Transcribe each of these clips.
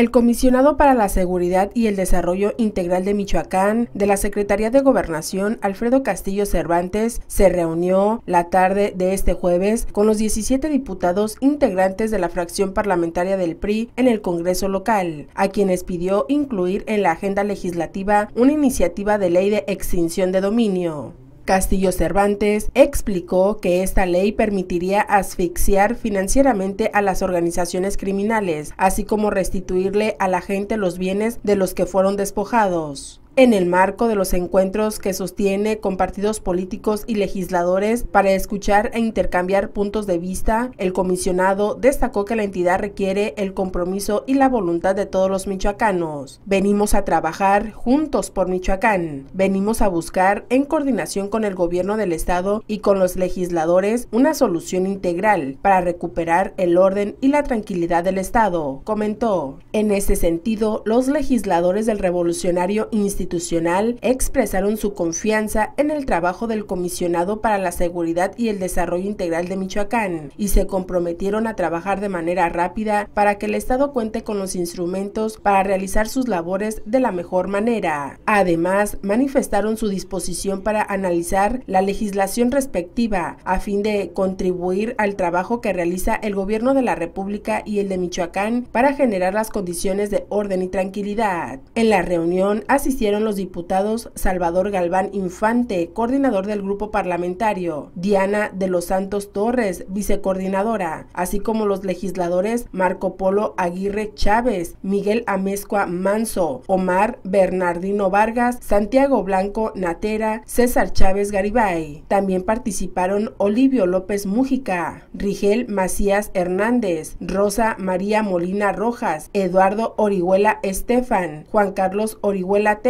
El comisionado para la Seguridad y el Desarrollo Integral de Michoacán de la Secretaría de Gobernación, Alfredo Castillo Cervantes, se reunió la tarde de este jueves con los 17 diputados integrantes de la fracción parlamentaria del PRI en el Congreso local, a quienes pidió incluir en la agenda legislativa una iniciativa de ley de extinción de dominio. Castillo Cervantes explicó que esta ley permitiría asfixiar financieramente a las organizaciones criminales, así como restituirle a la gente los bienes de los que fueron despojados en el marco de los encuentros que sostiene con partidos políticos y legisladores para escuchar e intercambiar puntos de vista, el comisionado destacó que la entidad requiere el compromiso y la voluntad de todos los michoacanos. Venimos a trabajar juntos por Michoacán. Venimos a buscar, en coordinación con el gobierno del estado y con los legisladores, una solución integral para recuperar el orden y la tranquilidad del estado, comentó. En ese sentido, los legisladores del revolucionario institucional institucional expresaron su confianza en el trabajo del Comisionado para la Seguridad y el Desarrollo Integral de Michoacán y se comprometieron a trabajar de manera rápida para que el Estado cuente con los instrumentos para realizar sus labores de la mejor manera. Además, manifestaron su disposición para analizar la legislación respectiva a fin de contribuir al trabajo que realiza el Gobierno de la República y el de Michoacán para generar las condiciones de orden y tranquilidad. En la reunión asistieron los diputados Salvador Galván Infante, coordinador del grupo parlamentario, Diana de los Santos Torres, vicecoordinadora, así como los legisladores Marco Polo Aguirre Chávez, Miguel Amezcua Manso, Omar Bernardino Vargas, Santiago Blanco Natera, César Chávez Garibay. También participaron Olivio López Mújica, Rigel Macías Hernández, Rosa María Molina Rojas, Eduardo Orihuela Estefan, Juan Carlos Orihuela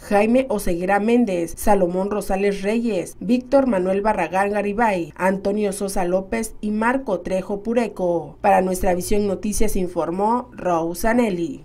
Jaime Oseguera Méndez, Salomón Rosales Reyes, Víctor Manuel Barragán Garibay, Antonio Sosa López y Marco Trejo Pureco. Para nuestra visión noticias informó anelli